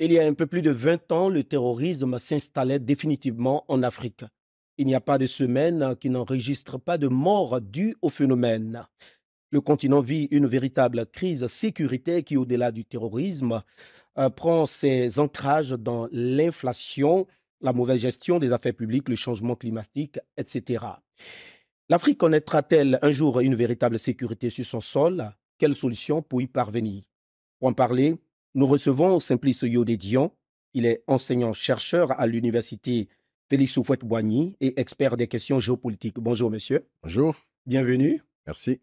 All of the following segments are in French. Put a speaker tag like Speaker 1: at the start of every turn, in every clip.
Speaker 1: Il y a un peu plus de 20 ans, le terrorisme s'installait définitivement en Afrique. Il n'y a pas de semaine qui n'enregistre pas de morts dues au phénomène. Le continent vit une véritable crise sécuritaire qui, au-delà du terrorisme, euh, prend ses ancrages dans l'inflation, la mauvaise gestion des affaires publiques, le changement climatique, etc. L'Afrique connaîtra-t-elle un jour une véritable sécurité sur son sol Quelles solutions pour y parvenir Pour en parler, nous recevons Simplice Yodé-Dion. Il est enseignant-chercheur à l'université Félix Soufouette-Boigny et expert des questions géopolitiques. Bonjour, monsieur. Bonjour. Bienvenue. Merci.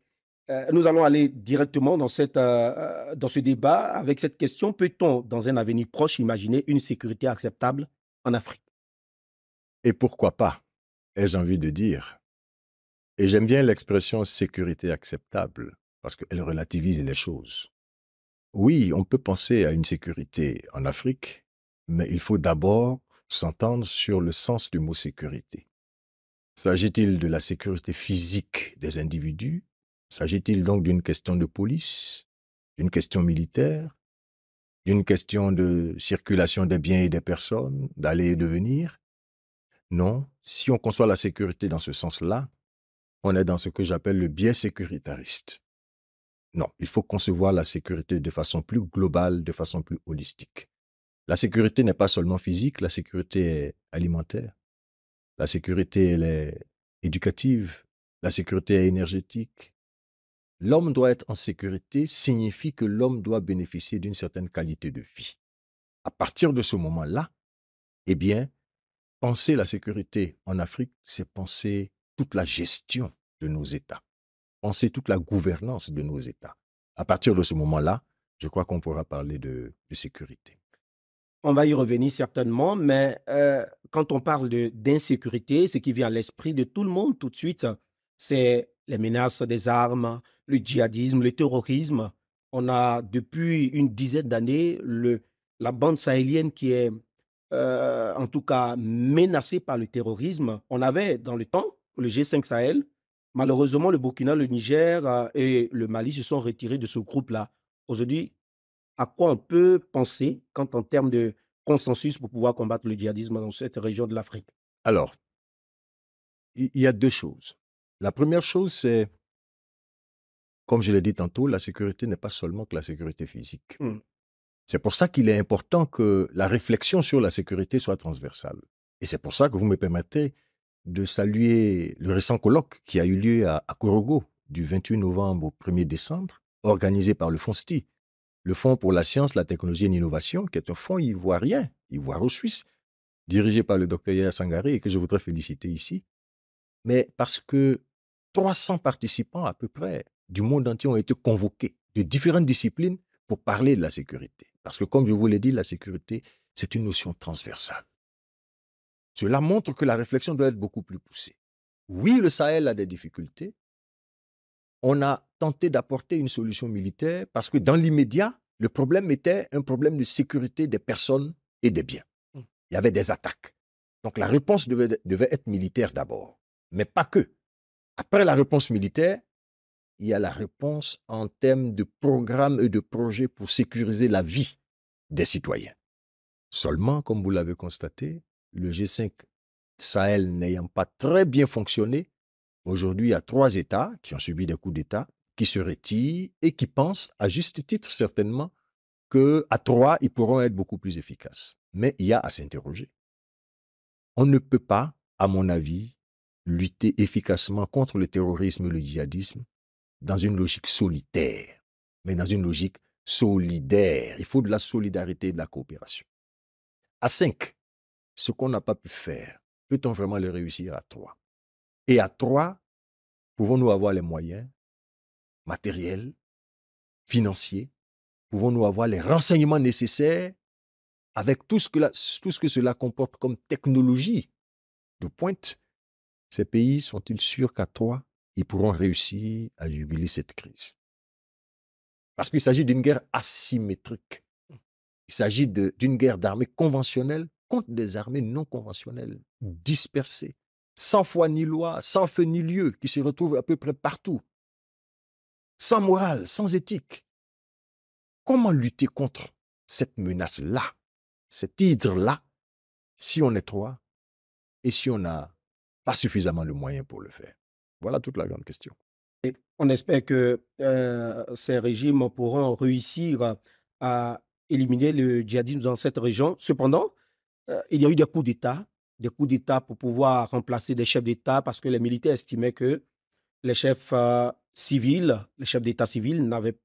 Speaker 1: Euh, nous allons aller directement euh, euh, dans ce débat avec cette question. Peut-on, dans un avenir proche, imaginer une sécurité acceptable en Afrique
Speaker 2: Et pourquoi pas, ai-je envie de dire. Et j'aime bien l'expression sécurité acceptable parce qu'elle relativise les choses. Oui, on peut penser à une sécurité en Afrique, mais il faut d'abord s'entendre sur le sens du mot sécurité. S'agit-il de la sécurité physique des individus S'agit-il donc d'une question de police D'une question militaire D'une question de circulation des biens et des personnes, d'aller et de venir Non, si on conçoit la sécurité dans ce sens-là, on est dans ce que j'appelle le biais sécuritariste. Non, il faut concevoir la sécurité de façon plus globale, de façon plus holistique. La sécurité n'est pas seulement physique, la sécurité est alimentaire, la sécurité est éducative, la sécurité est énergétique. L'homme doit être en sécurité signifie que l'homme doit bénéficier d'une certaine qualité de vie. À partir de ce moment-là, eh bien, penser la sécurité en Afrique, c'est penser toute la gestion de nos États. On sait toute la gouvernance de nos États. À partir de ce moment-là, je crois qu'on pourra parler de, sécurité.
Speaker 1: On va y revenir certainement, mais euh, quand on parle d'insécurité, ce qui vient à l'esprit de tout le monde tout de suite, c'est les menaces des armes, le djihadisme, le terrorisme. On a depuis une dizaine d'années la bande sahélienne qui est euh, en tout cas menacée par le terrorisme. On avait dans le temps le G5 Sahel, Malheureusement, le Burkina, le Niger euh, et le Mali se sont retirés de ce groupe-là. Aujourd'hui, à quoi on peut penser quand, en termes de consensus pour pouvoir combattre le djihadisme dans cette région de l'Afrique
Speaker 2: Alors, il
Speaker 1: y a deux choses. La première chose, c'est,
Speaker 2: comme je l'ai dit tantôt, la sécurité n'est pas seulement que la sécurité physique. Hmm. C'est pour ça qu'il est important que la réflexion sur la sécurité soit transversale. Et c'est pour ça que vous me permettez de saluer le récent colloque qui a eu lieu à, à du 28 novembre au 1er décembre, organisé par le Fonds STI, le Fonds pour la science, la technologie et l'innovation, qui est un fonds ivoirien, ivoiro-suisse, dirigé par le docteur Yaya Sangaré et que je voudrais féliciter ici. Mais parce que 300 participants à peu près du monde entier ont été convoqués de différentes disciplines pour parler de la sécurité. Parce que comme je vous l'ai dit, la sécurité, c'est une notion transversale. Cela montre que la réflexion doit être beaucoup plus poussée. Oui, le Sahel a des difficultés. On a tenté d'apporter une solution militaire parce que dans l'immédiat, le problème était un problème de sécurité des personnes et des biens. Hum. Il y avait des attaques. Donc la réponse devait, être militaire d'abord, mais pas que. Après la réponse militaire, il y a la réponse en termes de programmes et de projets pour sécuriser la vie des citoyens. Seulement, comme vous l'avez constaté, le G5 Sahel n'ayant pas très bien fonctionné, aujourd'hui il y a trois États qui ont subi des coups d'État, qui se retirent et qui pensent, à juste titre certainement, qu'à trois, ils pourront être beaucoup plus efficaces. Mais il y a à s'interroger. On ne peut pas, à mon avis, lutter efficacement contre le terrorisme et le djihadisme dans une logique solitaire, mais dans une logique solidaire. Il faut de la solidarité et de la coopération. À cinq ce qu'on n'a pas pu faire, peut-on vraiment le réussir à trois Et à trois, pouvons-nous avoir les moyens matériels, financiers Pouvons-nous avoir les renseignements nécessaires avec tout ce que, cela comporte comme technologie de pointe Ces pays sont-ils sûrs qu'à trois, ils pourront réussir à jubiler cette crise Parce qu'il s'agit d'une guerre asymétrique. Il s'agit d'une guerre d'armée conventionnelle contre des armées non conventionnelles, dispersées, sans foi ni loi, sans feu ni lieu, qui se retrouvent à peu près partout, sans morale, sans éthique. Comment lutter contre cette menace-là, cet hydre-là, si on est trois et si on n'a pas suffisamment de moyens pour le faire Voilà toute la grande question.
Speaker 1: Et on espère que euh, ces régimes pourront réussir à éliminer le djihadisme dans cette région. Cependant, euh, il y a eu des coups d'État, des coups d'État pour pouvoir remplacer des chefs d'État parce que les militaires estimaient que les chefs euh, civils, les chefs d'État civils n'avaient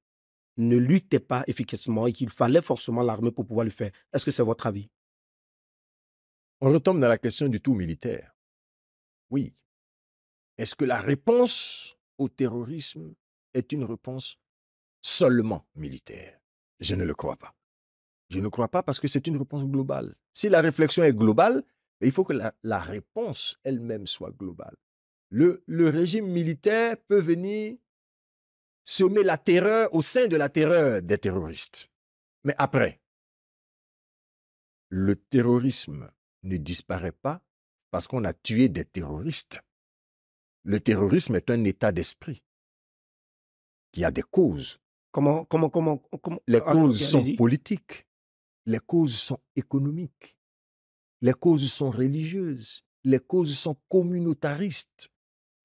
Speaker 1: ne luttaient pas efficacement et qu'il fallait forcément l'armée pour pouvoir le faire. Est-ce que c'est votre avis On retombe dans la question du tout militaire.
Speaker 2: Oui. Est-ce que la réponse au terrorisme est une réponse seulement militaire Je ne le crois pas. Je ne crois pas parce que c'est une réponse globale. Si la réflexion est globale, il faut que la, réponse elle-même soit globale. Le, régime militaire peut venir semer la terreur au sein de la terreur des terroristes. Mais après, le terrorisme ne disparaît pas parce qu'on a tué des terroristes. Le terrorisme est un état d'esprit
Speaker 1: qui a des causes. Comment, comment, comment, comment Les ah, causes sont
Speaker 2: politiques. Les causes sont économiques, les causes sont religieuses, les causes sont communautaristes.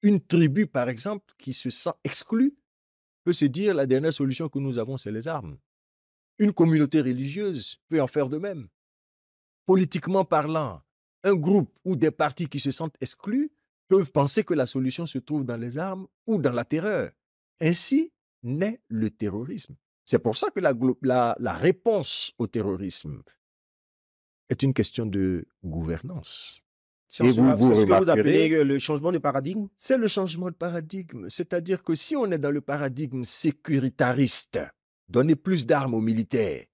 Speaker 2: Une tribu, par exemple, qui se sent exclue, peut se dire la dernière solution que nous avons, c'est les armes. Une communauté religieuse peut en faire de même. Politiquement parlant, un groupe ou des partis qui se sentent exclus peuvent penser que la solution se trouve dans les armes ou dans la terreur. Ainsi naît le terrorisme. C'est pour ça que la, réponse au terrorisme est une question de gouvernance.
Speaker 1: C'est ce que vous appelez
Speaker 2: euh, le changement de paradigme C'est le changement de paradigme. C'est-à-dire que si on est dans le paradigme sécuritariste, donner plus d'armes aux militaires,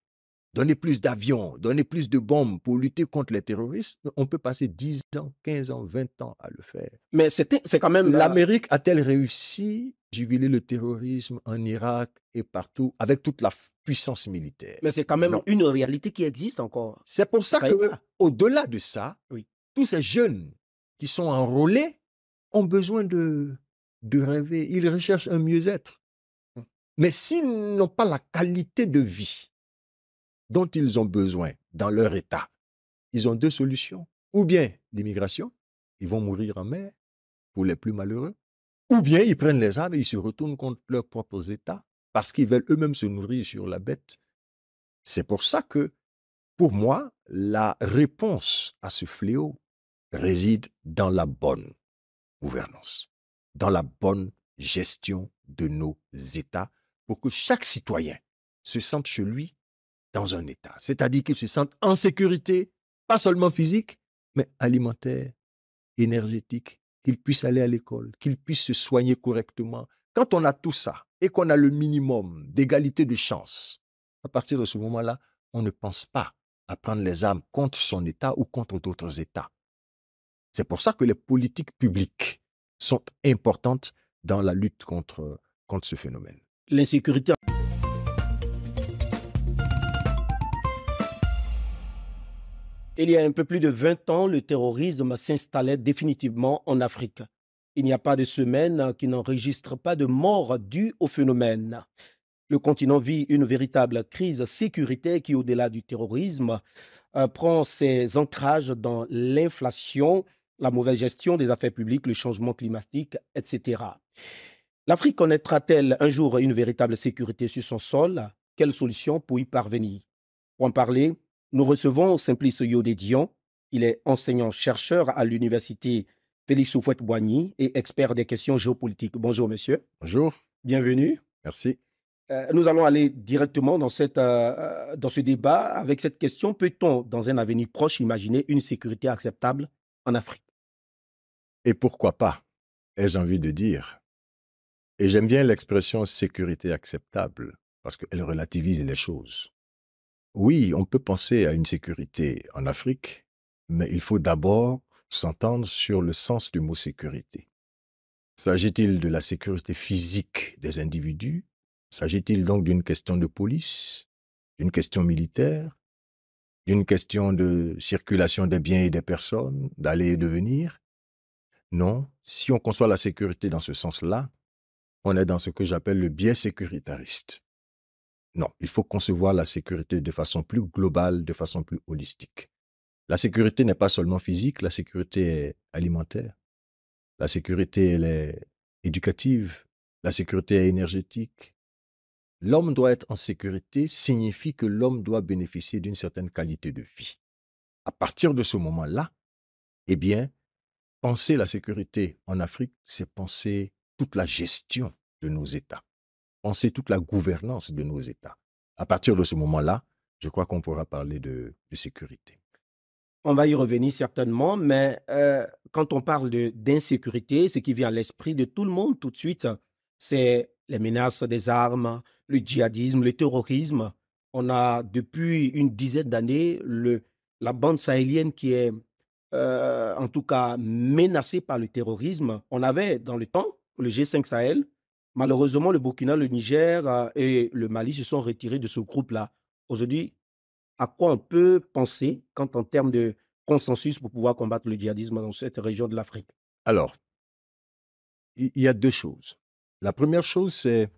Speaker 2: donner plus d'avions, donner plus de bombes pour lutter contre les terroristes, on peut passer 10 ans, 15 ans, 20 ans à le faire. Mais c'est quand même... L'Amérique a-t-elle réussi à juguler le terrorisme en Irak et partout avec toute la puissance militaire
Speaker 1: Mais c'est quand même une réalité qui existe encore.
Speaker 2: C'est pour ça, quau delà de ça, oui. tous ces jeunes qui sont enrôlés ont besoin de, de rêver. Ils recherchent un mieux-être. Hum. Mais s'ils n'ont pas la qualité de vie, dont ils ont besoin dans leur État. Ils ont deux solutions. Ou bien l'immigration, ils vont mourir en mer pour les plus malheureux, ou bien ils prennent les armes et ils se retournent contre leurs propres États parce qu'ils veulent eux-mêmes se nourrir sur la bête. C'est pour ça que, pour moi, la réponse à ce fléau réside dans la bonne gouvernance, dans la bonne gestion de nos États pour que chaque citoyen se sente chez lui dans un État, c'est-à-dire qu'ils se sentent en sécurité, pas seulement physique, mais alimentaire, énergétique, qu'ils puissent aller à l'école, qu'ils puissent se soigner correctement. Quand on a tout ça et qu'on a le minimum d'égalité de chance, à partir de ce moment-là, on ne pense pas à prendre les armes contre son État ou contre d'autres États. C'est pour ça que les politiques publiques sont importantes dans la lutte contre, contre ce phénomène.
Speaker 1: L'insécurité. Il y a un peu plus de 20 ans, le terrorisme s'installait définitivement en Afrique. Il n'y a pas de semaine qui n'enregistre pas de morts dues au phénomène. Le continent vit une véritable crise sécurité qui, au-delà du terrorisme, euh, prend ses ancrages dans l'inflation, la mauvaise gestion des affaires publiques, le changement climatique, etc. L'Afrique connaîtra-t-elle un jour une véritable sécurité sur son sol Quelle solution pour y parvenir Pour en parler, nous recevons Simplice Yodé-Dion. Il est enseignant-chercheur à l'université Félix Soufouette-Boigny et expert des questions géopolitiques. Bonjour, monsieur. Bonjour. Bienvenue. Merci. Euh, nous allons aller directement dans, euh, dans ce débat avec cette question. Peut-on, dans un avenir proche, imaginer une sécurité acceptable en Afrique
Speaker 2: Et pourquoi pas, ai-je envie de dire. Et j'aime bien l'expression sécurité acceptable parce qu'elle relativise les choses oui, on peut penser à une sécurité en Afrique, mais il faut d'abord s'entendre sur le sens du mot sécurité. S'agit-il de la sécurité physique des individus S'agit-il donc d'une question de police, d'une question militaire, d'une question de circulation des biens et des personnes, d'aller et de venir Non, si on conçoit la sécurité dans ce sens-là, on est dans ce que j'appelle le biais sécuritariste. Non, il faut concevoir la sécurité de façon plus globale, de façon plus holistique. La sécurité n'est pas seulement physique, la sécurité est alimentaire, la sécurité est éducative, la sécurité est énergétique. L'homme doit être en sécurité signifie que l'homme doit bénéficier d'une certaine qualité de vie. À partir de ce moment-là, eh bien, penser la sécurité en Afrique, c'est penser toute la gestion de nos États c'est toute la gouvernance de nos États. À partir de ce moment-là, je crois qu'on pourra parler de,
Speaker 1: sécurité. On va y revenir certainement, mais euh, quand on parle d'insécurité, ce qui vient à l'esprit de tout le monde tout de suite, c'est les menaces des armes, le djihadisme, le terrorisme. On a depuis une dizaine d'années la bande sahélienne qui est euh, en tout cas menacée par le terrorisme. On avait dans le temps le G5 Sahel, Malheureusement, le Burkina, le Niger euh, et le Mali se sont retirés de ce groupe-là. Aujourd'hui, à quoi on peut penser quand, en termes de consensus pour pouvoir combattre le djihadisme dans cette région de l'Afrique Alors, il y a deux choses. La première chose, c'est,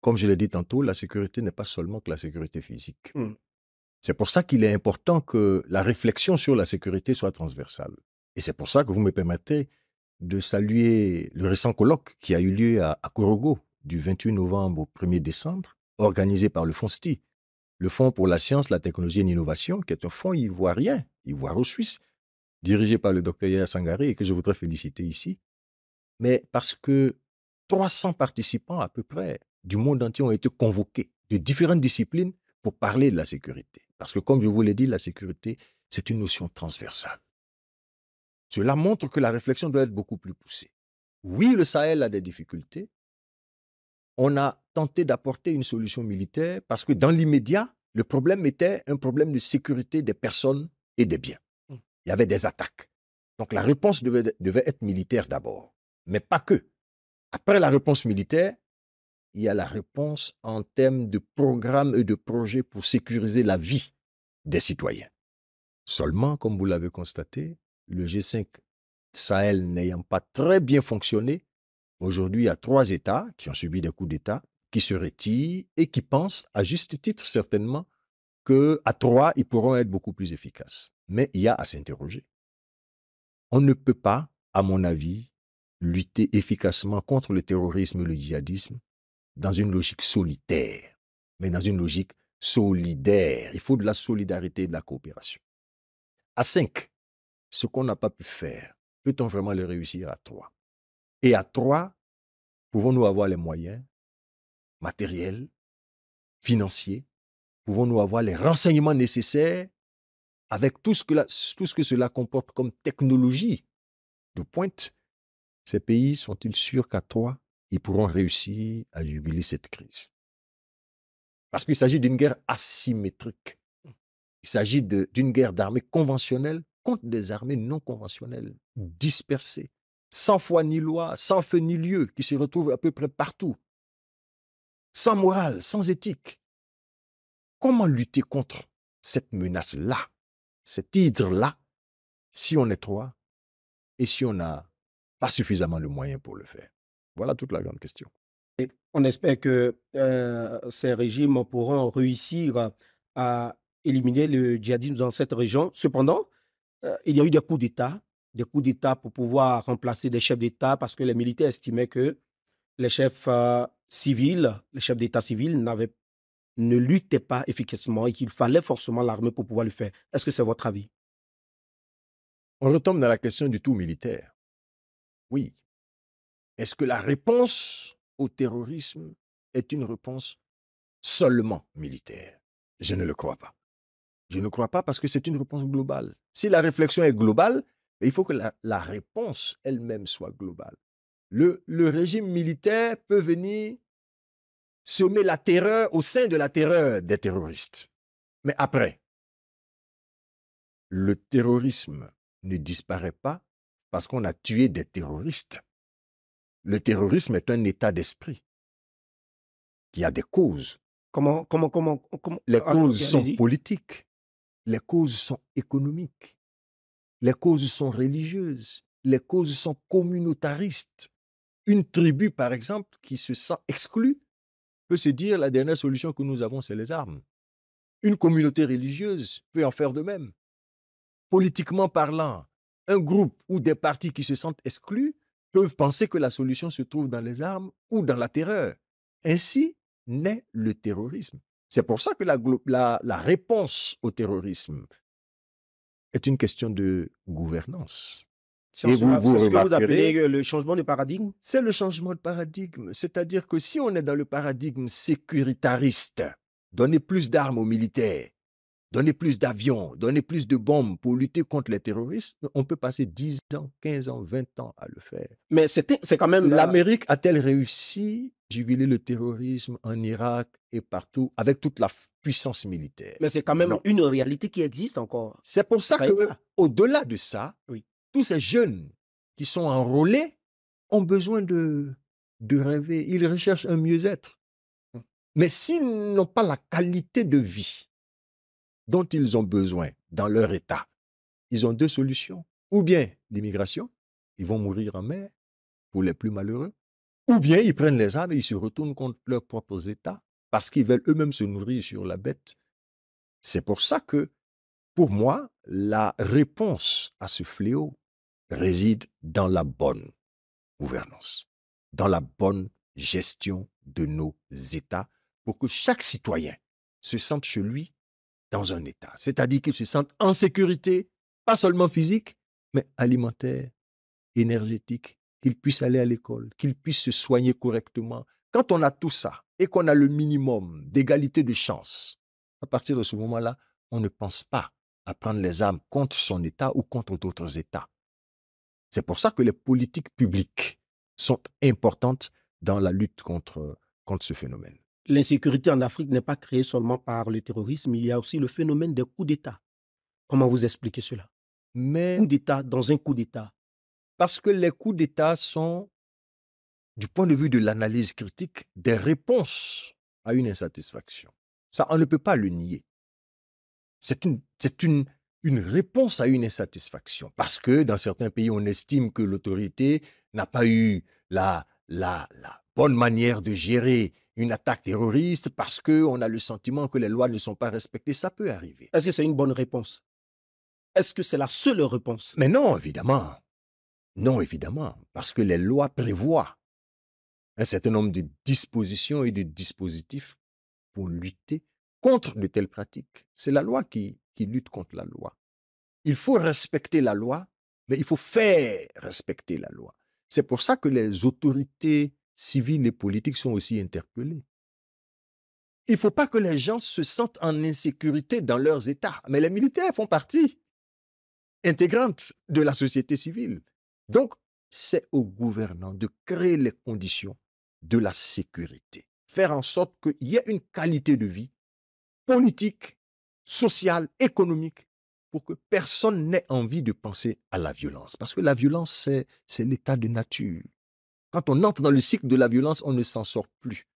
Speaker 2: comme je l'ai dit tantôt, la sécurité n'est pas seulement que la sécurité physique. Hmm. C'est pour ça qu'il est important que la réflexion sur la sécurité soit transversale. Et c'est pour ça que vous me permettez de saluer le récent colloque qui a eu lieu à, à du 28 novembre au 1er décembre, organisé par le Fonds STI, le Fonds pour la science, la technologie et l'innovation, qui est un fonds ivoirien, ivoiro-suisse, dirigé par le docteur Yaya Sangaré et que je voudrais féliciter ici. Mais parce que 300 participants à peu près du monde entier ont été convoqués de différentes disciplines pour parler de la sécurité. Parce que comme je vous l'ai dit, la sécurité, c'est une notion transversale. Cela montre que la réflexion doit être beaucoup plus poussée. Oui, le Sahel a des difficultés. On a tenté d'apporter une solution militaire parce que dans l'immédiat, le problème était un problème de sécurité des personnes et des biens. Mmh. Il y avait des attaques. Donc la réponse devait, être militaire d'abord, mais pas que. Après la réponse militaire, il y a la réponse en termes de programmes et de projets pour sécuriser la vie des citoyens. Seulement, comme vous l'avez constaté, le G5 Sahel n'ayant pas très bien fonctionné, aujourd'hui, il y a trois États qui ont subi des coups d'État, qui se retirent et qui pensent, à juste titre certainement, qu'à trois, ils pourront être beaucoup plus efficaces. Mais il y a à s'interroger. On ne peut pas, à mon avis, lutter efficacement contre le terrorisme et le djihadisme dans une logique solitaire, mais dans une logique solidaire. Il faut de la solidarité et de la coopération. À cinq ce qu'on n'a pas pu faire, peut-on vraiment le réussir à trois Et à trois, pouvons-nous avoir les moyens matériels, financiers Pouvons-nous avoir les renseignements nécessaires avec tout ce que, cela comporte comme technologie de pointe Ces pays sont-ils sûrs qu'à trois, ils pourront réussir à jubiler cette crise Parce qu'il s'agit d'une guerre asymétrique. Il s'agit d'une guerre d'armée conventionnelle contre des armées non conventionnelles, dispersées, sans foi ni loi, sans feu ni lieu, qui se retrouvent à peu près partout, sans morale, sans éthique. Comment lutter contre cette menace-là, cet hydre-là, si on est trois et si on n'a pas suffisamment de moyens pour le faire Voilà toute la grande question.
Speaker 1: Et on espère que euh, ces régimes pourront réussir à éliminer le djihadisme dans cette région. Cependant, euh, il y a eu des coups d'État, des coups d'État pour pouvoir remplacer des chefs d'État parce que les militaires estimaient que les chefs euh, civils, les chefs d'État civils n'avaient, ne luttaient pas efficacement et qu'il fallait forcément l'armée pour pouvoir le faire. Est-ce que c'est votre avis On retombe dans la question du tout
Speaker 2: militaire. Oui. Est-ce que la réponse au terrorisme est une réponse seulement militaire Je ne le crois pas. Je ne crois pas parce que c'est une réponse globale. Si la réflexion est globale, il faut que la, réponse elle-même soit globale. Le, le, régime militaire peut venir semer la terreur au sein de la terreur des terroristes. Mais après, le terrorisme ne disparaît pas parce qu'on a tué des terroristes. Le terrorisme est un état d'esprit qui a des causes. Comment, comment, comment, comment Les causes sont politiques. Les causes sont économiques, les causes sont religieuses, les causes sont communautaristes. Une tribu, par exemple, qui se sent exclue, peut se dire la dernière solution que nous avons, c'est les armes. Une communauté religieuse peut en faire de même. Politiquement parlant, un groupe ou des partis qui se sentent exclus peuvent penser que la solution se trouve dans les armes ou dans la terreur. Ainsi naît le terrorisme. C'est pour ça que la, réponse au terrorisme est une question de gouvernance.
Speaker 1: C'est ce que vous appelez
Speaker 2: le changement de paradigme C'est le changement de paradigme. C'est-à-dire que si on est dans le paradigme sécuritariste, donner plus d'armes aux militaires, donner plus d'avions, donner plus de bombes pour lutter contre les terroristes, on peut passer 10 ans, 15 ans, 20 ans à le faire. Mais c'est quand même... L'Amérique a-t-elle réussi à juguler le terrorisme en Irak et partout avec toute la puissance militaire
Speaker 1: Mais c'est quand même une réalité qui existe encore. C'est
Speaker 2: pour ça, que, au-delà de ça, oui. tous ces jeunes qui sont enrôlés ont besoin de, rêver. Ils recherchent un mieux-être. Hum. Mais s'ils n'ont pas la qualité de vie, dont ils ont besoin dans leur État, ils ont deux solutions. Ou bien l'immigration, ils vont mourir en mer, pour les plus malheureux, ou bien ils prennent les armes et ils se retournent contre leurs propres États parce qu'ils veulent eux-mêmes se nourrir sur la bête. C'est pour ça que, pour moi, la réponse à ce fléau réside dans la bonne gouvernance, dans la bonne gestion de nos États pour que chaque citoyen se sente chez lui dans un État. C'est-à-dire qu'ils se sentent en sécurité, pas seulement physique, mais alimentaire, énergétique, qu'ils puissent aller à l'école, qu'ils puissent se soigner correctement. Quand on a tout ça et qu'on a le minimum d'égalité de chance, à partir de ce moment-là, on ne pense pas à prendre les armes contre son État ou contre d'autres États. C'est pour ça que les politiques publiques sont importantes dans la lutte contre, contre ce phénomène.
Speaker 1: L'insécurité en Afrique n'est pas créée seulement par le terrorisme, il y a aussi le phénomène des coups d'État. Comment vous expliquez cela Mais coup d'État dans un coup d'État.
Speaker 2: Parce que les coups d'État sont, du point de vue de l'analyse critique, des réponses à une insatisfaction. Ça, on ne peut pas le nier. C'est une, réponse à une insatisfaction. Parce que dans certains pays, on estime que l'autorité n'a pas eu la bonne manière de gérer une attaque terroriste parce qu'on a le sentiment que les lois ne sont pas respectées. Ça peut arriver. Est-ce
Speaker 1: que c'est une bonne réponse Est-ce que c'est la seule réponse Mais non, évidemment.
Speaker 2: Non, évidemment. Parce que les lois prévoient un certain nombre de dispositions et de dispositifs pour lutter contre de telles pratiques. C'est la loi qui, qui lutte contre la loi. Il faut respecter la loi, mais il faut faire respecter la loi. C'est pour ça que les autorités civils et politiques sont aussi interpellés. Il ne faut pas que les gens se sentent en insécurité dans leurs États, mais les militaires font partie intégrante de la société civile. Donc, c'est au gouvernants de créer les conditions de la sécurité, faire en sorte qu'il y ait une qualité de vie politique, sociale, économique, pour que personne n'ait envie de penser à la violence. Parce que la violence, c'est l'état de nature. Quand on entre dans le cycle de la violence, on ne s'en sort plus.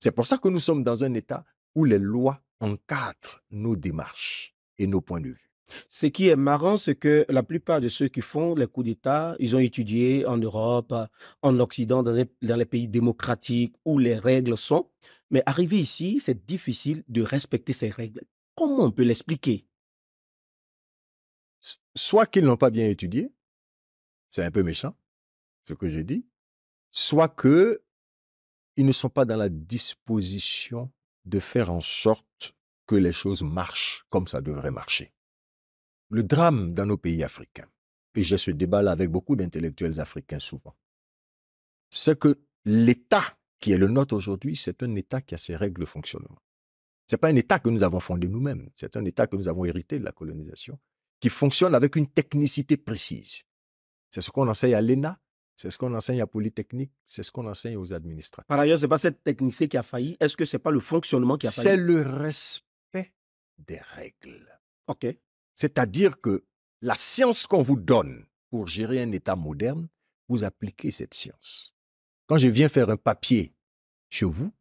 Speaker 2: C'est pour ça que nous sommes dans un État où les lois encadrent nos démarches et nos points de vue.
Speaker 1: Ce qui est marrant, c'est que la plupart de ceux qui font les coups d'État, ils ont étudié en Europe, en Occident, dans les, pays démocratiques où les règles sont. Mais arrivé ici, c'est difficile de respecter ces règles. Comment on peut l'expliquer Soit qu'ils n'ont pas bien étudié, c'est
Speaker 2: un peu méchant, ce que j'ai dit, soit que ils ne sont pas dans la disposition de faire en sorte que les choses marchent comme ça devrait marcher. Le drame dans nos pays africains, et j'ai ce débat-là avec beaucoup d'intellectuels africains souvent, c'est que l'État qui est le nôtre aujourd'hui, c'est un État qui a ses règles de fonctionnement. Ce n'est pas un État que nous avons fondé nous-mêmes, c'est un État que nous avons hérité de la colonisation, qui fonctionne avec une technicité précise. C'est ce qu'on enseigne à l'ENA, c'est ce qu'on enseigne à Polytechnique, c'est ce qu'on enseigne aux administrateurs.
Speaker 1: Par ailleurs, ce n'est pas cette technicité qui a failli. Est-ce que ce n'est pas le fonctionnement qui a failli C'est le respect
Speaker 2: des règles. OK. C'est-à-dire que la science qu'on vous donne pour gérer un État moderne, vous appliquez cette science. Quand je viens faire un papier chez vous,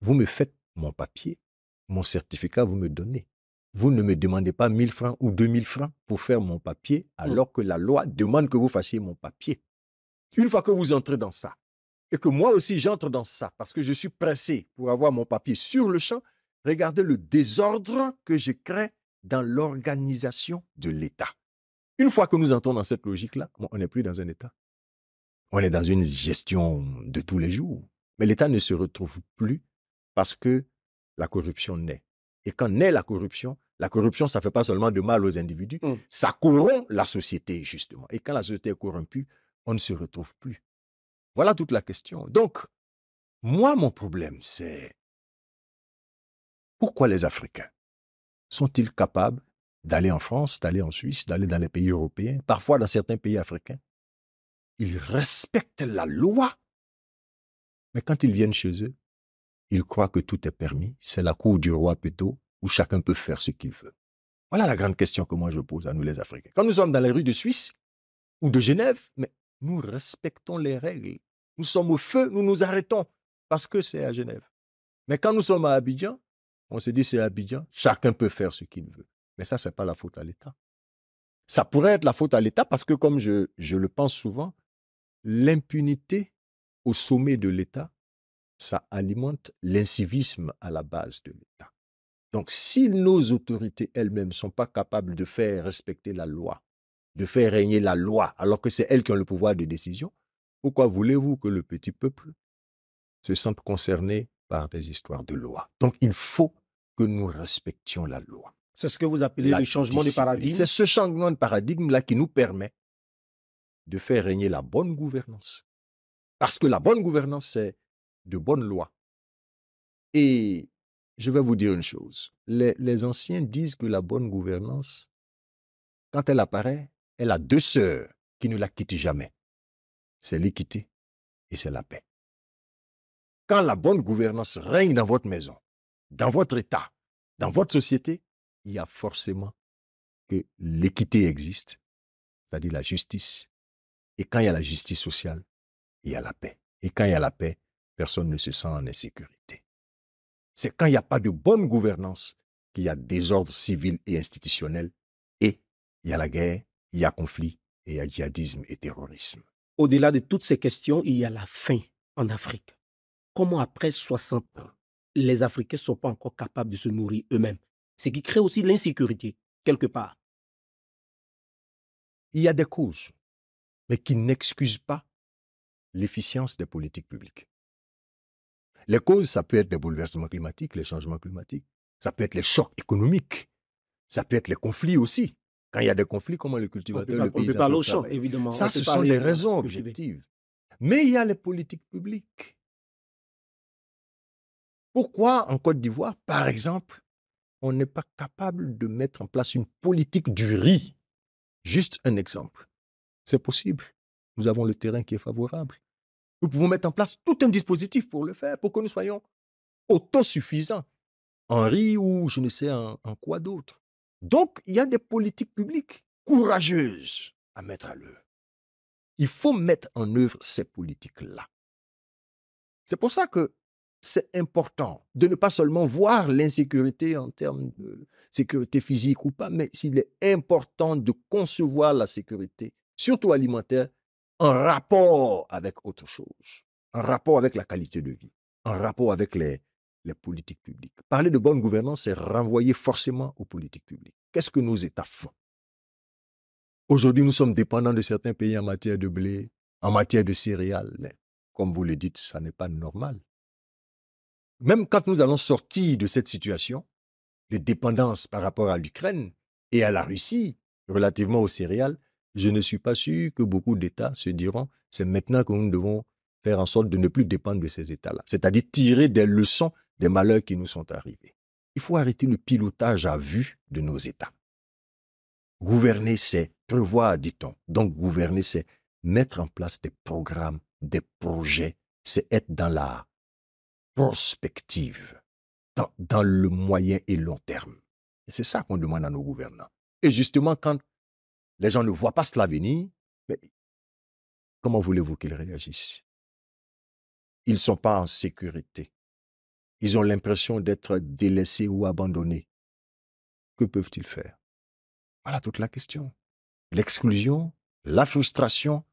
Speaker 2: vous me faites mon papier, mon certificat, vous me donnez. Vous ne me demandez pas 1000 francs ou 2000 francs pour faire mon papier, hmm. alors que la loi demande que vous fassiez mon papier. Une fois que vous entrez dans ça, et que moi aussi j'entre dans ça, parce que je suis pressé pour avoir mon papier sur le champ, regardez le désordre que je crée dans l'organisation de l'État. Une fois que nous entrons dans cette logique-là, on n'est plus dans un État. On est dans une gestion de tous les jours. Mais l'État ne se retrouve plus parce que la corruption naît. Et quand naît la corruption, la corruption, ça ne fait pas seulement de mal aux individus, mmh. ça corrompt la société, justement. Et quand la société est corrompue, on ne se retrouve plus. Voilà toute la question. Donc, moi, mon problème, c'est pourquoi les Africains sont-ils capables d'aller en France, d'aller en Suisse, d'aller dans les pays européens, parfois dans certains pays africains Ils respectent la loi, mais quand ils viennent chez eux, ils croient que tout est permis, c'est la cour du roi plutôt, où chacun peut faire ce qu'il veut. Voilà la grande question que moi je pose à nous les Africains. Quand nous sommes dans les rues de Suisse ou de Genève, mais nous respectons les règles. Nous sommes au feu, nous nous arrêtons parce que c'est à Genève. Mais quand nous sommes à Abidjan, on se dit c'est Abidjan, chacun peut faire ce qu'il veut. Mais ça, ce n'est pas la faute à l'État. Ça pourrait être la faute à l'État parce que, comme je, le pense souvent, l'impunité au sommet de l'État, ça alimente l'incivisme à la base de l'État. Donc, si nos autorités elles-mêmes ne sont pas capables de faire respecter la loi, de faire régner la loi alors que c'est elles qui ont le pouvoir de décision, pourquoi voulez-vous que le petit peuple se sente concerné par des histoires de loi Donc il faut que nous respections la loi.
Speaker 1: C'est ce que vous appelez le changement de paradigme C'est ce
Speaker 2: changement de paradigme-là qui nous permet de faire régner la bonne gouvernance. Parce que la bonne gouvernance, c'est de bonnes lois. Et je vais vous dire une chose. les anciens disent que la bonne gouvernance, quand elle apparaît, elle a deux sœurs qui ne la quittent jamais. C'est l'équité et c'est la paix. Quand la bonne gouvernance règne dans votre maison, dans votre État, dans votre société, il y a forcément que l'équité existe, c'est-à-dire la justice. Et quand il y a la justice sociale, il y a la paix. Et quand il y a la paix, personne ne se sent en insécurité. C'est quand il n'y a pas de bonne gouvernance qu'il y a désordre civil et institutionnel et il y
Speaker 1: a la guerre, il y a conflit et il y a djihadisme et terrorisme. Au-delà de toutes ces questions, il y a la faim en Afrique. Comment après 60 ans, les Africains ne sont pas encore capables de se nourrir eux-mêmes Ce qui crée aussi l'insécurité, quelque part. Il y a des causes, mais qui
Speaker 2: n'excusent pas l'efficience des politiques publiques. Les causes, ça peut être les bouleversements climatiques, les changements climatiques, ça peut être les chocs économiques, ça peut être les conflits aussi. Quand il y a des conflits, comment le cultivateur, le évidemment. Ça, ce sont les euh, raisons objectives. Mais il y a les politiques publiques. Pourquoi en Côte d'Ivoire, par exemple, on n'est pas capable de mettre en place une politique du riz Juste un exemple. C'est possible. Nous avons le terrain qui est favorable. Nous pouvons mettre en place tout un dispositif pour le faire, pour que nous soyons autosuffisants en riz ou je ne sais en quoi d'autre. Donc, il y a des politiques publiques courageuses à mettre à l'œuvre. Il faut mettre en œuvre ces politiques-là. C'est pour ça que c'est important de ne pas seulement voir l'insécurité en termes de sécurité physique ou pas, mais il est important de concevoir la sécurité, surtout alimentaire, en rapport avec autre chose, en rapport avec la qualité de vie, en rapport avec les, les politiques publiques. Parler de bonne gouvernance, c'est renvoyer forcément aux politiques publiques. Qu'est-ce que nos États font Aujourd'hui, nous sommes dépendants de certains pays en matière de blé, en matière de céréales. comme vous le dites, ça n'est pas normal. Même quand nous allons sortir de cette situation de dépendance par rapport à l'Ukraine et à la Russie relativement aux céréales, je ne suis pas sûr que beaucoup d'États se diront c'est maintenant que nous devons faire en sorte de ne plus dépendre de ces États-là. C'est-à-dire tirer des leçons des malheurs qui nous sont arrivés. Il faut arrêter le pilotage à vue de nos États. Gouverner, c'est prévoir, dit-on. Donc, gouverner, c'est mettre en place des programmes, des projets, c'est être dans la prospective, dans, le moyen et long terme. c'est ça qu'on demande à nos gouvernants. Et justement, quand les gens ne voient pas cela venir, comment voulez-vous qu'ils réagissent Ils ne sont pas en sécurité. Ils ont l'impression d'être délaissés ou abandonnés. Que peuvent-ils faire Voilà toute la question. L'exclusion, la frustration,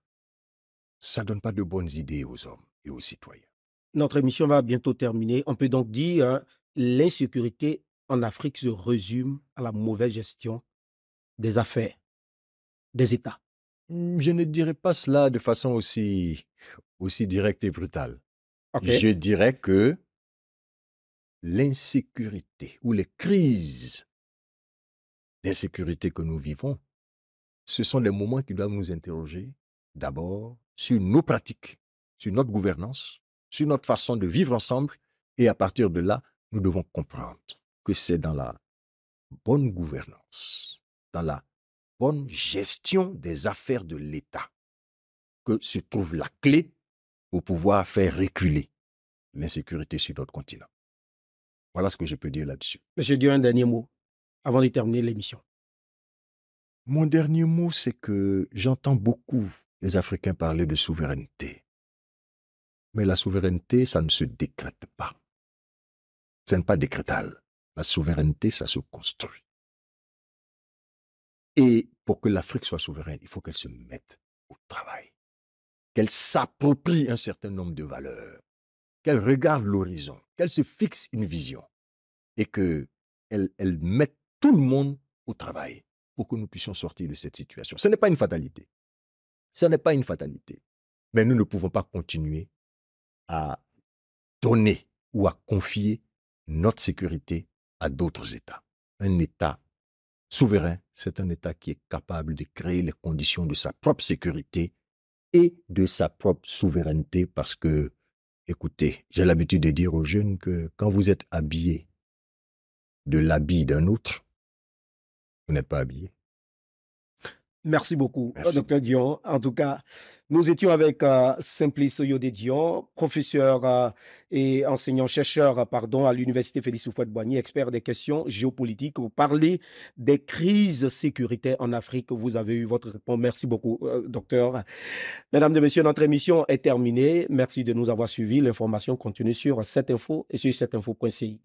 Speaker 2: ça ne donne pas de bonnes idées aux hommes et aux citoyens.
Speaker 1: Notre émission va bientôt terminer. On peut donc dire hein, l'insécurité en Afrique se résume à la mauvaise gestion des affaires des États. Hum, je ne dirais pas cela
Speaker 2: de façon aussi, aussi directe et brutale. Je dirais que l'insécurité ou les crises d'insécurité que nous vivons, ce sont des moments qui doivent nous interroger d'abord sur nos pratiques, sur notre gouvernance, sur notre façon de vivre ensemble, et à partir de là, nous devons comprendre que c'est dans la bonne gouvernance, dans la bonne gestion des affaires de l'État que se trouve la clé pour pouvoir faire reculer l'insécurité sur notre continent. Voilà ce que je peux dire là-dessus.
Speaker 1: Monsieur Dieu, un dernier mot avant de terminer l'émission.
Speaker 2: Mon dernier mot, c'est que j'entends beaucoup les Africains parler de souveraineté. Mais la souveraineté, ça ne se décrète pas. Ce n'est pas décrétal. La souveraineté, ça se construit. Et pour que l'Afrique soit souveraine, il faut qu'elle se mette au travail, qu'elle s'approprie un certain nombre de valeurs, qu'elle regarde l'horizon, qu'elle se fixe une vision et qu'elle elle mette tout le monde au travail pour que nous puissions sortir de cette situation. Ce n'est pas une fatalité. Ce n'est pas une fatalité. Mais nous ne pouvons pas continuer à donner ou à confier notre sécurité à d'autres États. Un État souverain, c'est un État qui est capable de créer les conditions de sa propre sécurité et de sa propre souveraineté parce que Écoutez, j'ai l'habitude de dire aux jeunes que quand vous êtes habillé de l'habit d'un autre, vous n'êtes pas habillé.
Speaker 1: Merci beaucoup, euh, Docteur Dion. En tout cas, nous étions avec euh, Simplice Yodé Dion, professeur euh, et enseignant-chercheur pardon, à l'Université Félix Houphouët Boigny, expert des questions géopolitiques. Vous parlez des crises sécuritaires en Afrique. Vous avez eu votre réponse. Merci beaucoup, docteur. Mesdames et messieurs, notre émission est terminée. Merci de nous avoir suivis. L'information continue sur cette info et sur cette info.ci.